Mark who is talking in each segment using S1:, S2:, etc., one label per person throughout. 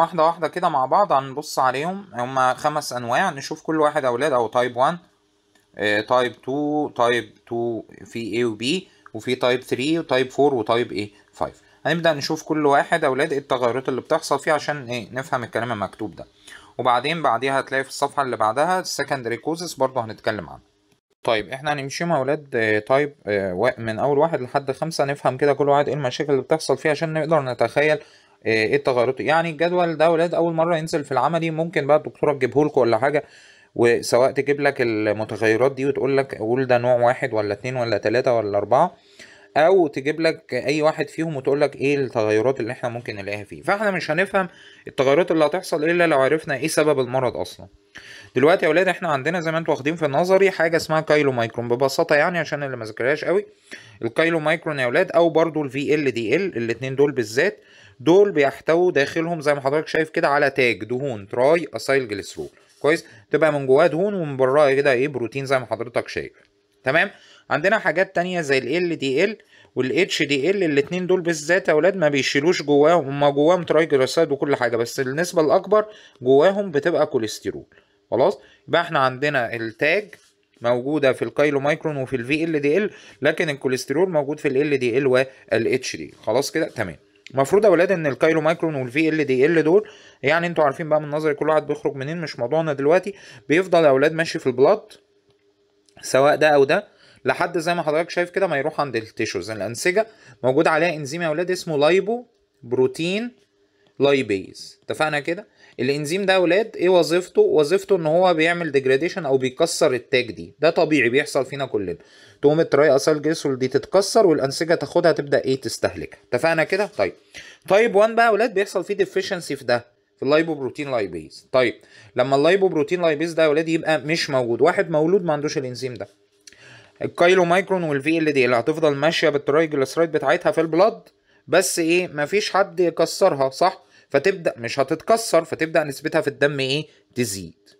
S1: واحدة واحدة كده مع بعض هنبص عليهم هما خمس أنواع نشوف كل واحد أولاد أو تايب 1 تايب 2 تايب 2 في A و B وفي تايب 3 وتايب 4 وتايب A 5 هنبدأ نشوف كل واحد أولاد إيه التغيرات اللي بتحصل فيه عشان إيه نفهم الكلام المكتوب ده وبعدين بعديها هتلاقي في الصفحة اللي بعدها السكندري كوزس برضه هنتكلم عنه طيب احنا هنمشيهم اولاد تايب آه، آه، من اول واحد لحد خمسة نفهم كده كل واحد ايه المشاكل اللي بتحصل فيه عشان نقدر نتخيل إيه،, ايه التغيرات يعني الجدول ده ولاد اول مره ينزل في العملي ممكن بقى الدكتوره تجيبه لكم ولا حاجه وسواء تجيب لك المتغيرات دي وتقول لك قول ده نوع واحد ولا اتنين ولا تلاتة ولا اربعة او تجيب لك اي واحد فيهم وتقول لك ايه التغيرات اللي احنا ممكن نلاقيها فيه فاحنا مش هنفهم التغيرات اللي هتحصل الا لو عرفنا ايه سبب المرض اصلا دلوقتي يا اولاد احنا عندنا زي ما انتوا واخدين في النظري حاجه اسمها كايلو مايكرون ببساطه يعني عشان اللي ما ذاكرهاش قوي الكايلو مايكرون يا اولاد او برضو الفي ال دي ال الاتنين دول بالذات دول بيحتووا داخلهم زي ما حضرتك شايف كده على تاج دهون تراي اسايل جليسرول كويس تبقى من جواه دهون ومن براها كده ايه بروتين زي ما حضرتك شايف تمام عندنا حاجات تانية زي ال ال دي ال وال اتش دي ال الاتنين دول بالذات يا اولاد ما بيشيلوش جواهم هما جواهم تراي جليسرول وكل حاجه بس النسبه الاكبر جواهم بتبقى كوليسترول خلاص يبقى احنا عندنا التاج موجوده في الكايلو مايكرون وفي الفي ال دي ال لكن الكوليسترول موجود في ال ال دي ال وال دي خلاص كده تمام المفروض يا ولاد ان الكايلو مايكرون والفي ال دي ال دول يعني انتوا عارفين بقى من نظري كل واحد بيخرج منين مش موضوعنا دلوقتي بيفضل يا ولاد ماشي في البلاط سواء ده او ده لحد زي ما حضرتك شايف كده ما يروح عند التيشوز الانسجه موجود عليها انزيم يا ولاد اسمه لايبو بروتين لايبيز اتفقنا كده الانزيم ده يا ولاد ايه وظيفته وظيفته ان هو بيعمل ديجراديشن او بيكسر التاج دي ده طبيعي بيحصل فينا كلنا تقوم التراي اسيل جليسول دي تتكسر والانسجه تاخدها تبدا ايه تستهلكها اتفقنا كده طيب تايب 1 بقى يا ولاد بيحصل فيه ديفيشنسي في ده في اللايبوبروتين لايبيز طيب لما اللايبوبروتين لايبيز ده يا ولاد يبقى مش موجود واحد مولود ما عندوش الانزيم ده الكايلو مايكرون والفي ال دي اللي هتفضل ماشيه بالترايجلسرايد بتاعتها في البلاد بس ايه مفيش حد يكسرها صح فتبدا مش هتتكسر فتبدا نسبتها في الدم ايه تزيد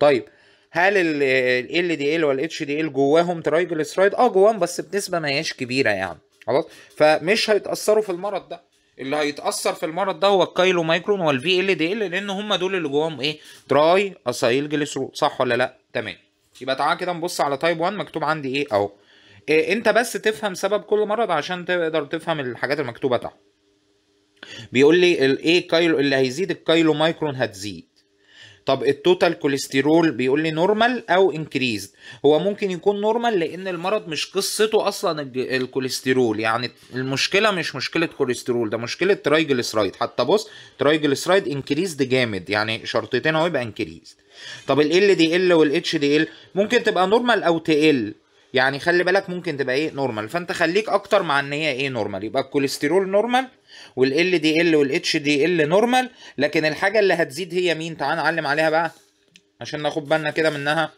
S1: طيب هل ال دي ال والاتش دي ال جواهم ترايجلسرايد اه جواهم بس بنسبه ما هياش كبيره يعني خلاص فمش هيتاثروا في المرض ده اللي هيتاثر في المرض ده هو الكايلو مايكرون والفي ال دي ال لان هم دول اللي جواهم ايه تراي اسايل جليسرول صح ولا لا تمام يبقى تعالى كده نبص على تايب 1 مكتوب عندي ايه اهو إيه انت بس تفهم سبب كل مرض عشان تقدر تفهم الحاجات المكتوبه تحت بيقول لي الايه كايلو اللي هيزيد الكايلو مايكرون هتزيد طب التوتال كوليسترول بيقول لي نورمال او انكريزد هو ممكن يكون نورمال لان المرض مش قصته اصلا الكوليسترول يعني المشكله مش مشكله كوليسترول ده مشكله ترايجلسرايد حتى بص ترايجلسرايد انكريزد جامد يعني شرطتين اهو يبقى انكريزد طب ال ال دي ال والاتش دي ال ممكن تبقى نورمال او تقل يعني خلي بالك ممكن تبقى ايه نورمال فانت خليك اكتر مع ان هي ايه نورمال يبقى الكوليسترول نورمال والال دي ال والاتش دي ال نورمال لكن الحاجه اللي هتزيد هي مين تعال نعلم عليها بقى عشان ناخد بالنا كده منها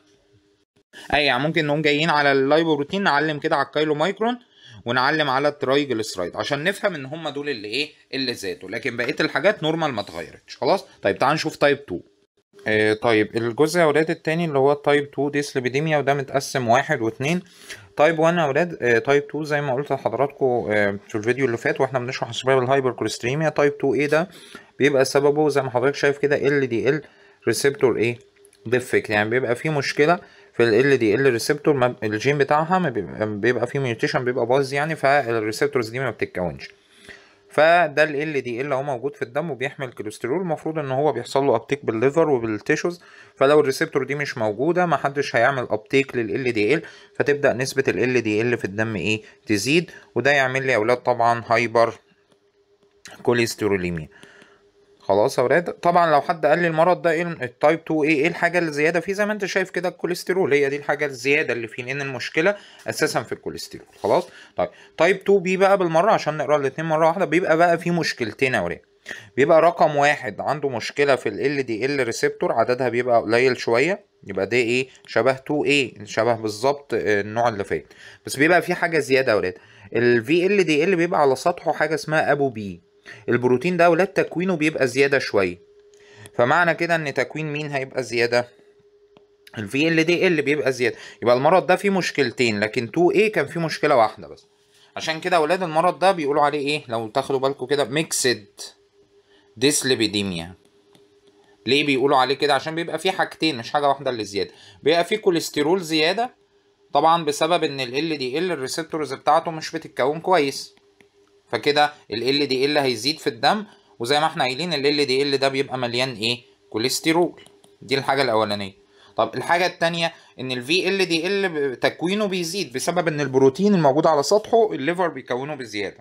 S1: اي يعني ممكن نقوم جايين على اللايبروتين نعلم كده على الكايلو مايكرون ونعلم على الترايجلسرايد عشان نفهم ان هم دول اللي ايه اللي زادوا لكن بقيه الحاجات نورمال ما اتغيرتش خلاص طيب تعال نشوف تايب 2 آه، طيب الجزء يا اولاد التاني اللي هو التايب 2 ديسليبيديميا وده متقسم واحد واتنين تايب 1 يا اولاد تايب آه، 2 زي ما قلت لحضراتكم آه، في الفيديو اللي فات واحنا بنشرح اسباب الهايبر كوليستريميا تايب 2 ايه ده بيبقى سببه زي ما حضرتك شايف كده ال دي ال ريسبتور ايه ديفكت يعني بيبقى فيه مشكله في ال دي ال ريسبتور الجين بتاعها بيبقى فيه ميوتيشن بيبقى باظ يعني فالريسبتورز دي ما بتتكونش فده ال ال دي ال هو موجود في الدم وبيحمل كوليسترول المفروض ان هو بيحصل له ابتيك بالليفر وبالتيشوز فلو الريسبتور دي مش موجوده محدش هيعمل ابتيك لل ال دي ال فتبدا نسبه ال ال دي ال في الدم ايه تزيد وده يعمل لي يا اولاد طبعا هايبر كوليستروليميا خلاص يا ولاد طبعا لو حد قال لي المرض ده ايه التايب 2 ايه ايه الحاجه الزياده فيه زي ما انت شايف كده الكوليسترول هي دي الحاجه الزياده اللي فيه لان المشكله اساسا في الكوليسترول خلاص طيب تايب 2 بي بقى بالمره عشان نقرا الاثنين مره واحده بيبقى بقى فيه مشكلتين يا بيبقى رقم واحد عنده مشكله في ال دي ال ريسبتور عددها بيبقى قليل شويه يبقى ده ايه شبه 2 ايه شبه بالظبط النوع اللي فات بس بيبقى فيه حاجه زياده يا ولاد الفي ال دي ال بيبقى على سطحه حاجه اسمها ابو بي البروتين ده اولاد تكوينه بيبقى زياده شويه فمعنى كده ان تكوين مين هيبقى زياده الفي ال دي ال بيبقى زياده يبقى المرض ده فيه مشكلتين لكن 2 a كان فيه مشكله واحده بس عشان كده اولاد المرض ده بيقولوا عليه ايه لو تاخدوا بالكم كده ميكسد ديسليبيديميا ليه بيقولوا عليه كده عشان بيبقى فيه حاجتين مش حاجه واحده اللي زياده بيبقى فيه كوليسترول زياده طبعا بسبب ان ال ال دي ال الريسبتورز بتاعته مش بتتكون كويس فكده ال دي ال هيزيد في الدم وزي ما احنا قايلين ال دي ال ده بيبقى مليان ايه كوليسترول دي الحاجه الاولانيه طب الحاجه الثانيه ان ال ال دي ال تكوينه بيزيد بسبب ان البروتين الموجود على سطحه الليفر بيكونه بزياده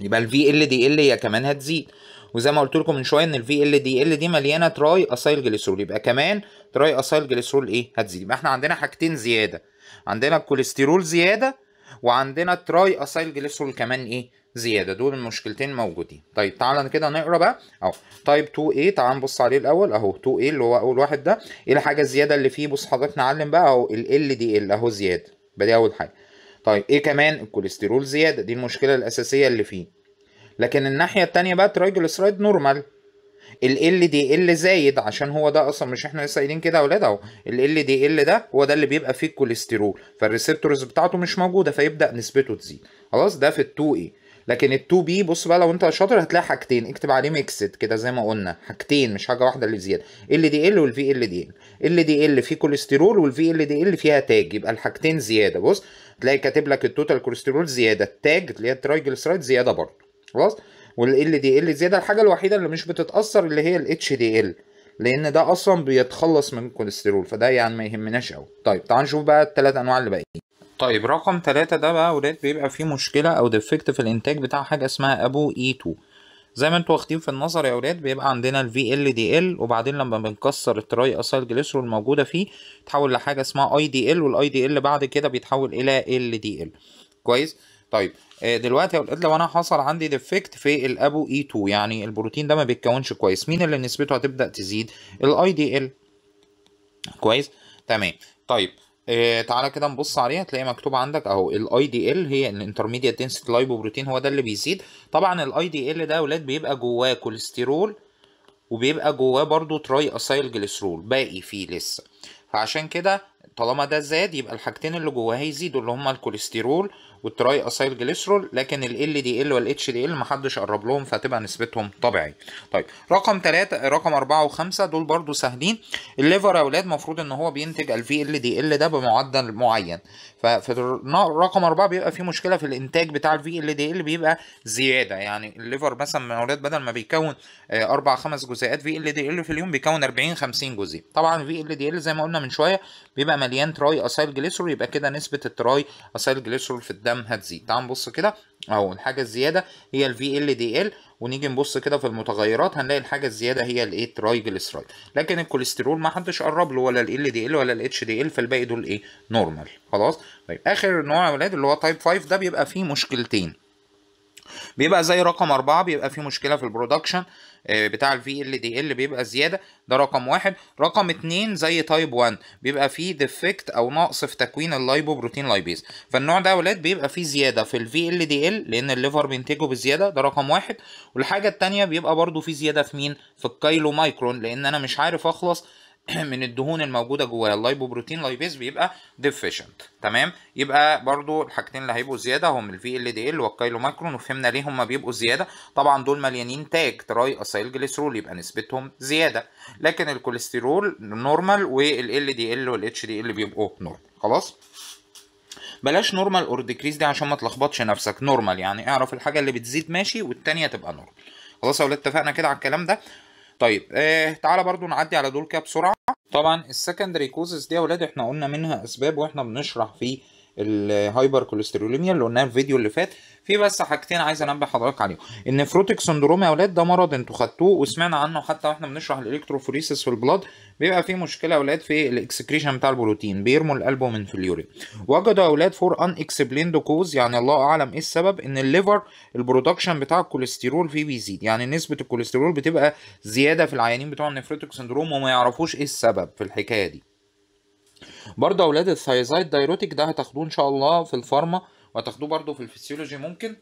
S1: يبقى ال ال دي ال هي كمان هتزيد وزي ما قلت لكم من شويه ان ال ال دي ال دي مليانه تراي اسايل جليسرول يبقى كمان تراي اسايل جليسرول ايه هتزيد يبقى احنا عندنا حاجتين زياده عندنا الكوليسترول زياده وعندنا تراي اسايل جليسرول كمان ايه زياده دول المشكلتين موجودين طيب تعالى كده نقرا بقى اهو تايب 2A إيه؟ تعال نبص عليه الاول اهو 2A إيه؟ اللي هو اول واحد ده ايه الحاجه الزياده اللي فيه بص حضرتك نعلم بقى اهو ال دي ال اهو زياده بدي اول حاجه طيب ايه كمان الكوليسترول زياده دي المشكله الاساسيه اللي فيه لكن الناحيه الثانيه بقى ترايجليسرايد نورمال ال ال دي ال زايد عشان هو ده اصلا مش احنا لسه قايلين كده يا ولاد اهو ال دي ال ده هو ده اللي بيبقى فيه الكوليسترول فالريسبتورز بتاعته مش موجوده فيبدا نسبته تزيد خلاص ده في ال 2 اي لكن ال 2 بي بص بقى لو انت شاطر هتلاقي حاجتين اكتب عليه ميكسد كده زي ما قلنا حاجتين مش حاجه واحده اللي زياده ال دي ال والفي ال دي ال ال دي ال فيه كوليسترول والفي ال دي ال فيها تاج يبقى الحاجتين زياده بص تلاقي كاتب لك التوتال كوليسترول زياده التاج اللي هي الترايجلسرايد زياده برضه خلاص والال دي ال زياده الحاجه الوحيده اللي مش بتتاثر اللي هي الاتش دي ال لان ده اصلا بيتخلص من الكوليسترول فده يعني ما يهمناش قوي طيب تعال نشوف بقى الثلاث انواع اللي باقيين طيب رقم ثلاثة ده بقى ولاد بيبقى فيه مشكلة أو ديفكت في الإنتاج بتاع حاجة اسمها أبو إي e 2 زي ما انتوا واخدين في النظر يا ولاد بيبقى عندنا ال VLDL وبعدين لما بنكسر التراي أسايل جليسرول الموجودة فيه تحول لحاجة اسمها IDL دي ال بعد كده بيتحول إلى LDL كويس طيب آه، دلوقتي يا لو انا حصل عندي ديفكت في الابو اي e 2 يعني البروتين ده ما بيتكونش كويس مين اللي نسبته هتبدا تزيد الاي دي ال كويس تمام طيب آه تعالى كده نبص عليها تلاقي مكتوب عندك اهو الاي دي ال هي الانترميديت دنسيتي لايبوبروتين هو ده اللي بيزيد طبعا الاي دي ال ده يا بيبقى جواه كوليسترول وبيبقى جواه برضو تراي اسايل جليسرول باقي فيه لسه فعشان كده طالما ده زاد يبقى الحاجتين اللي جواه هيزيدوا اللي هما الكوليسترول والتراي اسايل جليسرول لكن ال دي ال والاتش دي ال محدش قرب لهم فتبقى نسبتهم طبيعي طيب رقم 3 رقم 4 و5 دول برضو سهلين الليفر يا اولاد المفروض ان هو بينتج ال في ال دي ال ده بمعدل معين ففي رقم 4 بيبقى في مشكله في الانتاج بتاع ال في ال دي ال بيبقى زياده يعني الليفر مثلا يا اولاد بدل ما بيكون آه، اربع خمس جزيئات في ال دي ال في اليوم بيكون 40 50 جزيء طبعا في ال دي ال زي ما قلنا من شويه بيبقى مليان تراي اسايل جليسرول يبقى كده نسبه التراي اسايل جليسرول في الدم الارقام هتزيد تعال نبص كده اهو الحاجه الزياده هي ال VLDL ونيجي نبص كده في المتغيرات هنلاقي الحاجه الزياده هي الايه triglyceride لكن الكوليسترول ما حدش قرب له ولا ال LDL ولا الاتش دي ال فالباقي دول ايه نورمال خلاص طيب اخر نوع يا ولاد اللي هو تايب 5 ده بيبقى فيه مشكلتين بيبقى زي رقم أربعة بيبقى فيه مشكلة في البرودكشن آه، بتاع الفي ال دي ال بيبقى زيادة ده رقم واحد رقم اتنين زي تايب 1 بيبقى فيه ديفكت أو نقص في تكوين اللايبو بروتين لايبيز فالنوع ده يا ولاد بيبقى فيه زيادة في الفي ال دي ال لأن الليفر بينتجه بزيادة ده رقم واحد والحاجة التانية بيبقى برضو فيه زيادة في مين في الكايلو مايكرون لأن أنا مش عارف أخلص من الدهون الموجوده جوه اللايبوبروتين لايبيز بيبقى ديفيشنت تمام يبقى برضو الحاجتين اللي هيبقوا زياده هم الفي ال دي ال ماكرون وفهمنا ليه هم بيبقوا زياده طبعا دول مليانين تاج تراي اسايل جليسرول يبقى نسبتهم زياده لكن الكوليسترول نورمال والال دي ال والاتش دي ال بيبقوا نورمال خلاص بلاش نورمال اور ديكريز دي عشان ما تلخبطش نفسك نورمال يعني اعرف الحاجه اللي بتزيد ماشي والتانيه تبقى نورمال خلاص يا اتفقنا كده على الكلام ده طيب آه تعالى برضو نعدي على دول كده بسرعه طبعا السكندري كوزز دي يا ولاد احنا قلنا منها اسباب واحنا بنشرح في الهايبر كوليستروليميا اللي قلناها الفيديو اللي فات في بس حاجتين عايز انبه حضرتك عليهم النفروتيك سندروم يا ولاد ده مرض انتوا خدتوه وسمعنا عنه حتى واحنا بنشرح الالكتروفوريسيس في البلاد بيبقى في مشكله يا اولاد في الاكسكريشن بتاع البروتين بيرموا الالبومين في اليورين وجدوا يا اولاد فور ان اكسبليند كوز يعني الله اعلم ايه السبب ان الليفر البرودكشن بتاع الكوليسترول فيه بيزيد يعني نسبه الكوليسترول بتبقى زياده في العيانين بتوع النفرتك سندروم وما يعرفوش ايه السبب في الحكايه دي برضه اولاد الثايزايد دايروتيك ده هتاخدوه ان شاء الله في الفارما وهتاخدوه برضه في الفسيولوجي ممكن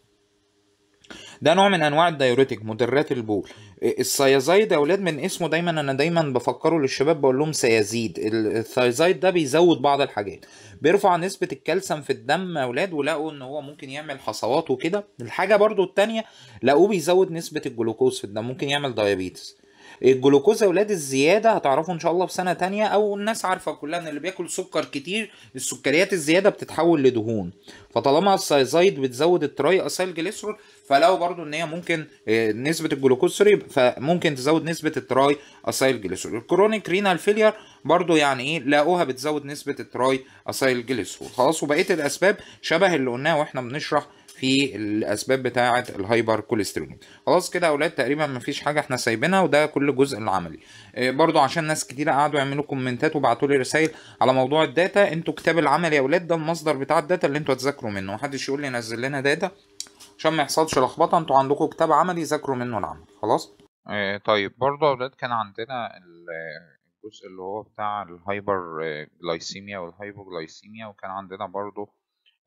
S1: ده نوع من انواع الدايوريتك مدرات البول الثيازايد يا اولاد من اسمه دايما انا دايما بفكره للشباب بقول لهم سيزيد الثيازايد ده بيزود بعض الحاجات بيرفع نسبه الكالسيوم في الدم يا اولاد ولقوا ان هو ممكن يعمل حصوات وكده الحاجه برضو الثانيه لقوه بيزود نسبه الجلوكوز في الدم ممكن يعمل دايابيتس الجلوكوز يا ولاد الزياده هتعرفوا ان شاء الله في سنه تانية او الناس عارفه كلها ان اللي بياكل سكر كتير السكريات الزياده بتتحول لدهون فطالما السايزايد بتزود التراي اسايل جليسرول فلو برضو ان هي ممكن آه، نسبه الجلوكوز سوري فممكن تزود نسبه التراي اسايل جليسرول الكرونيك رينال فيلير برضو يعني ايه لاقوها بتزود نسبه التراي اسايل جليسرول خلاص وبقيه الاسباب شبه اللي قلناها واحنا بنشرح في الاسباب بتاعه الهايبر كوليسترولين خلاص كده يا اولاد تقريبا مفيش حاجه احنا سايبينها وده كل الجزء العملي آه، برضو عشان ناس كتيره قعدوا يعملوا كومنتات وبعتوا لي رسائل على موضوع الداتا انتوا كتاب العمل يا اولاد ده المصدر بتاع الداتا اللي انتوا هتذاكروا منه محدش يقول لي نزل لنا داتا عشان ما يحصلش لخبطه انتوا عندكم كتاب عملي ذاكروا منه العمل خلاص آه، طيب برضه اولاد كان عندنا الجزء اللي هو بتاع الهايبر جلايسيميا آه، والهايبوجلايسيميا وكان عندنا برضه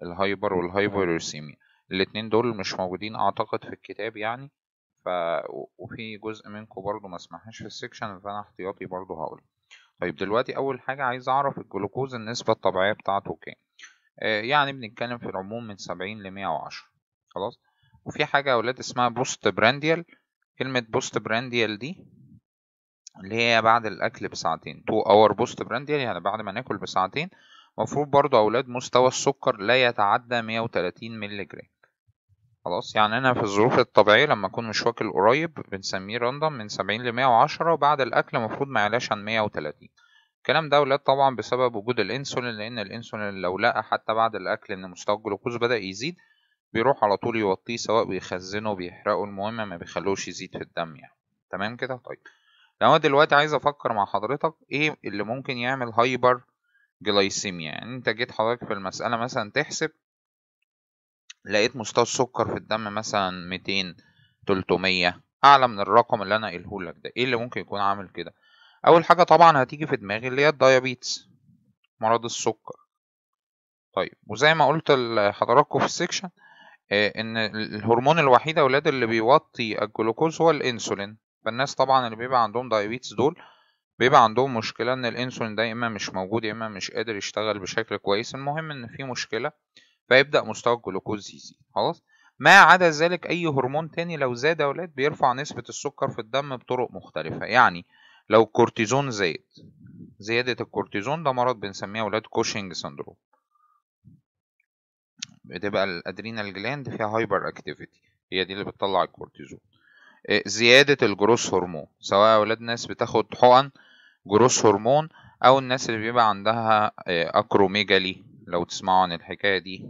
S1: الهايبر والهايبوريسيميا الاتنين دول مش موجودين اعتقد في الكتاب يعني ف وفي جزء منكم برضو ما اسمحناش في السكشن فانا احتياطي برضو هقول طيب دلوقتي اول حاجه عايز اعرف الجلوكوز النسبه الطبيعيه بتاعته كام آه، يعني بنتكلم في العموم من 70 ل 110 خلاص وفي حاجه يا اولاد اسمها بوست برانديال كلمه بوست برانديال دي اللي هي بعد الاكل بساعتين تو اور بوست برانديال يعني بعد ما ناكل بساعتين مفروض برضو اولاد مستوى السكر لا يتعدى 130 مللي جرام خلاص يعني أنا في الظروف الطبيعية لما أكون مش واكل قريب بنسميه راندم من سبعين لمية وعشرة وبعد الأكل المفروض ما يعلاش عن مية الكلام ده ولاد طبعا بسبب وجود الانسولين لان الانسولين لو لقى حتى بعد الاكل ان مستوى الجلوكوز بدا يزيد بيروح على طول يوطيه سواء بيخزنه بيحرقه المهم ما بيخلوش يزيد في الدم يعني تمام كده طيب لو انا دلوقتي عايز افكر مع حضرتك ايه اللي ممكن يعمل هايبر جلايسيميا يعني انت جيت حضرتك في المسألة مثلا تحسب لقيت مستوى السكر في الدم مثلا 200 300 اعلى من الرقم اللي انا قايله لك ده ايه اللي ممكن يكون عامل كده اول حاجه طبعا هتيجي في دماغي اللي هي الدايابيتس مرض السكر طيب وزي ما قلت لحضراتكم في السكشن آه، ان الهرمون الوحيد اولاد اللي بيوطي الجلوكوز هو الانسولين فالناس طبعا اللي بيبقى عندهم دايابيتس دول بيبقى عندهم مشكله ان الانسولين ده يا اما مش موجود يا اما مش قادر يشتغل بشكل كويس المهم ان في مشكله فيبدأ مستوى الجلوكوز يزيد خلاص ما عدا ذلك أي هرمون تاني لو زاد يا بيرفع نسبة السكر في الدم بطرق مختلفة يعني لو الكورتيزون زاد زيادة الكورتيزون ده مرض بنسميه اولاد كوشنج سندروم بتبقى الادرينال جلاند فيها هايبر اكتيفيتي هي دي اللي بتطلع الكورتيزون آه، زيادة الجروس هرمون سواء اولاد ناس بتاخد حقن جروس هرمون او الناس اللي بيبقى عندها اكروميجالي آه، لو تسمعوا عن الحكاية دي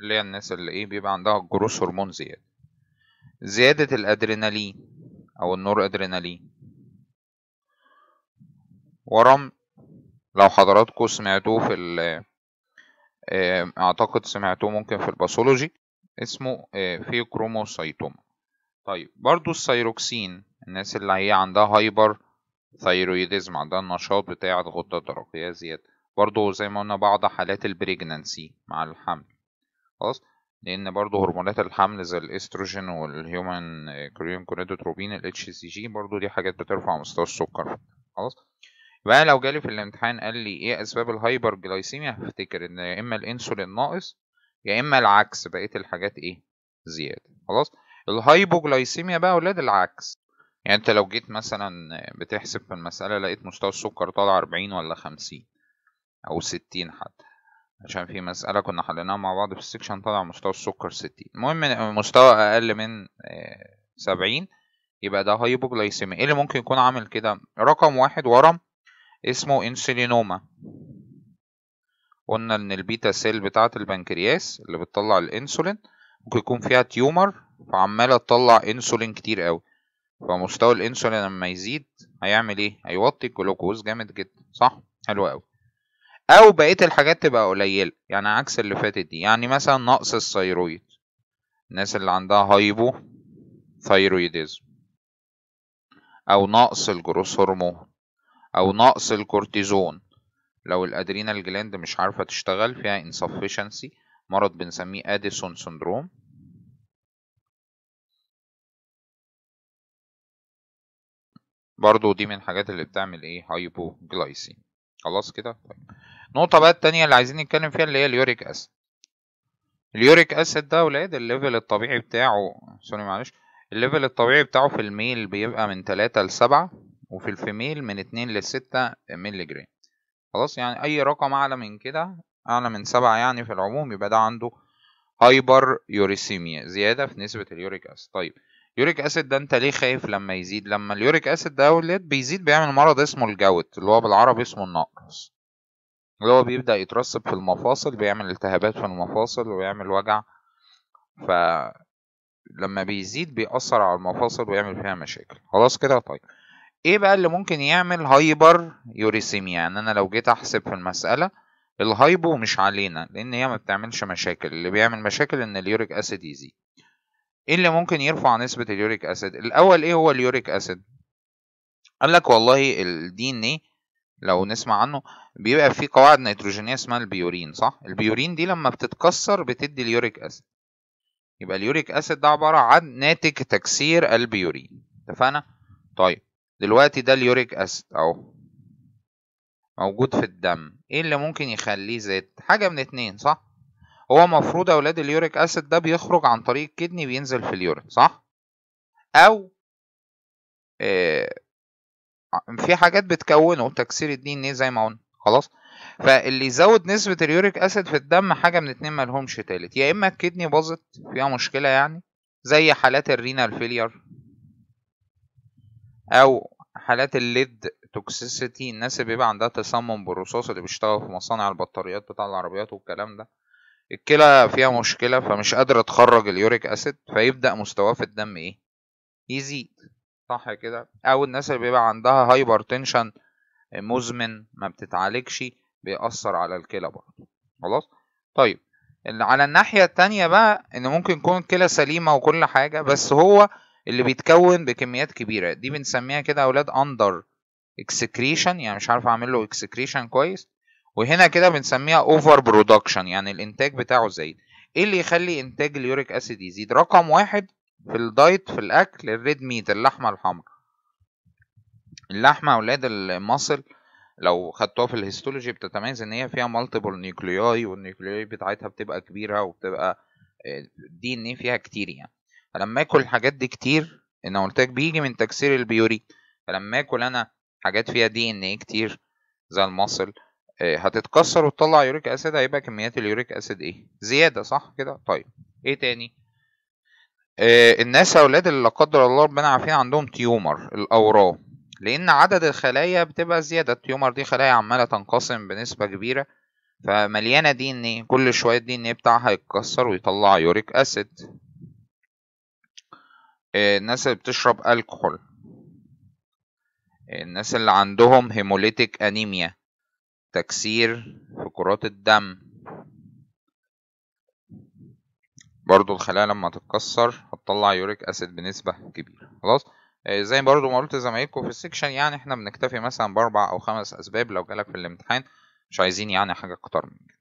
S1: اللي هي الناس اللي ايه بيبقى عندها جروس هرمون زيادة زيادة الأدرينالين أو النور أدرينالين ورم لو حضراتكم سمعتوه في ال آه، أعتقد سمعتوه ممكن في الباثولوجي اسمه آه، في كروموسايتوما طيب برضو الثيروكسين الناس اللي هي عندها هايبر ثيرويديزم عندها النشاط بتاع الغدة الدرقية زيادة برضه زي ما قلنا بعض حالات البريجنانسي مع الحمل خلاص لان برضه هرمونات الحمل زي الاستروجين والهيومن كريم كونيدوتروبين الاتش سي جي برضه دي حاجات بترفع مستوى السكر خلاص يبقى لو جالي في الامتحان قال لي ايه اسباب الهايبر جلايسيميا هفتكر ان يا اما الانسولين ناقص يا اما العكس بقيه الحاجات ايه زياده خلاص الهايبوجلايسيميا بقى ولاد العكس يعني انت لو جيت مثلا بتحسب في المساله لقيت مستوى السكر طالع 40 ولا 50 او 60 حتى عشان في مسألة كنا حليناها مع بعض في السكشن طلع مستوى السكر 60 المهم مستوى أقل من آه، سبعين يبقى ده هايبوجلايسيميا ايه اللي ممكن يكون عامل كده رقم واحد ورم اسمه انسولينوما قلنا ان البيتا سيل بتاعة البنكرياس اللي بتطلع الانسولين ممكن يكون فيها تيومر فعمالة تطلع انسولين كتير قوي فمستوى الانسولين لما يزيد هيعمل ايه هيوطي الجلوكوز جامد جدا صح حلو قوي او بقيه الحاجات تبقى قليله يعني عكس اللي فاتت دي يعني مثلا نقص الثيرويد الناس اللي عندها هايبو ثيرويديزم او نقص الجروس هرمون او نقص الكورتيزون لو الادرينال جلاند مش عارفه تشتغل فيها insufficiency مرض بنسميه اديسون سندروم برضو دي من الحاجات اللي بتعمل ايه هايبوجلايسيميا خلاص كده نقطة بقى التانية اللي عايزين نتكلم فيها اللي هي اليوريك اسيد اليوريك اسيد ده ولاد الليفل الطبيعي بتاعه سوري معلش الليفل الطبيعي بتاعه في الميل بيبقى من تلاتة لسبعة وفي الفيميل من اتنين لستة ملي جرام خلاص يعني اي رقم اعلى من كده اعلى من سبعة يعني في العموم يبقى ده عنده هايبر يوريسيميا زيادة في نسبة اليوريك اسيد طيب يوريك اسيد ده انت ليه خايف لما يزيد لما اليوريك اسيد ده اولاد بيزيد بيعمل مرض اسمه الجوت اللي هو بالعربي اسمه النقرس اللي هو بيبدأ يترسب في المفاصل بيعمل التهابات في المفاصل ويعمل وجع ف لما بيزيد بيأثر على المفاصل ويعمل فيها مشاكل خلاص كده طيب ايه بقى اللي ممكن يعمل هايبر يوريسيميا يعني انا لو جيت احسب في المسألة الهايبو مش علينا لان هي ما بتعملش مشاكل اللي بيعمل مشاكل ان اليوريك اسيد يزيد ايه اللي ممكن يرفع نسبة اليوريك اسيد الاول ايه هو اليوريك اسيد قال لك والله الدي ان ايه لو نسمع عنه بيبقى فيه قواعد نيتروجينية اسمها البيورين صح البيورين دي لما بتتكسر بتدي اليوريك اسيد يبقى اليوريك اسيد ده عبارة عن ناتج تكسير البيورين اتفقنا طيب دلوقتي ده اليوريك اسيد اهو موجود في الدم ايه اللي ممكن يخليه زيت حاجة من اتنين صح هو مفروض اولاد اليوريك اسيد ده بيخرج عن طريق الكدني بينزل في اليورين صح او آه في حاجات بتكونه تكسير الدي ان إيه زي ما قلنا خلاص فاللي يزود نسبة اليوريك اسيد في الدم حاجة من اتنين مالهمش تالت يا اما الكدني باظت فيها مشكلة يعني زي حالات الرينال فيلير او حالات الليد توكسيسيتي الناس اللي بيبقى عندها تسمم بالرصاص اللي بيشتغل في مصانع البطاريات بتاع العربيات والكلام ده الكلى فيها مشكلة فمش قادرة تخرج اليوريك أسيد فيبدأ مستواه في الدم إيه يزيد صح كده أو الناس اللي بيبقى عندها هايبرتنشن مزمن ما بتتعالجش بيأثر على الكلى برضه خلاص طيب على الناحية التانية بقى إن ممكن يكون الكلى سليمة وكل حاجة بس هو اللي بيتكون بكميات كبيرة دي بنسميها كده أولاد أندر اكسكريشن يعني مش عارف أعمل له اكسكريشن كويس وهنا كده بنسميها اوفر برودكشن يعني الانتاج بتاعه زايد ايه اللي يخلي انتاج اليوريك اسيد يزيد رقم واحد في الدايت في الاكل الريد ميت اللحمه الحمراء اللحمه اولاد المصل لو خدتوها في الهيستولوجي بتتميز ان هي فيها مالتيبل نيوكليوي والنيوكليوي بتاعتها بتبقى كبيره وبتبقى آه، دي ان فيها كتير يعني فلما اكل الحاجات دي كتير لك بيجي من تكسير البيوري فلما اكل انا حاجات فيها دي ان ايه كتير زي المصل آه، هتتكسر وتطلع يوريك اسيد هيبقى كميات اليوريك اسيد ايه زياده صح كده طيب ايه تاني إيه الناس اولاد اللي لا قدر الله ربنا عارفين عندهم تيومر الاورام لان عدد الخلايا بتبقى زياده التيومر دي خلايا عماله تنقسم بنسبه كبيره فمليانه دي ان إيه؟ كل شويه دي ان إيه بتاعها هيتكسر ويطلع يوريك اسيد آه، الناس اللي بتشرب الكحول الناس اللي عندهم هيموليتيك انيميا تكسير في كرات الدم برضو الخلايا لما تتكسر هتطلع يوريك اسيد بنسبة كبيرة خلاص آه، زي برضو ما قلت زمايلكم في السكشن يعني احنا بنكتفي مثلا باربع او خمس اسباب لو جالك في الامتحان مش عايزين يعني حاجة اكتر من كده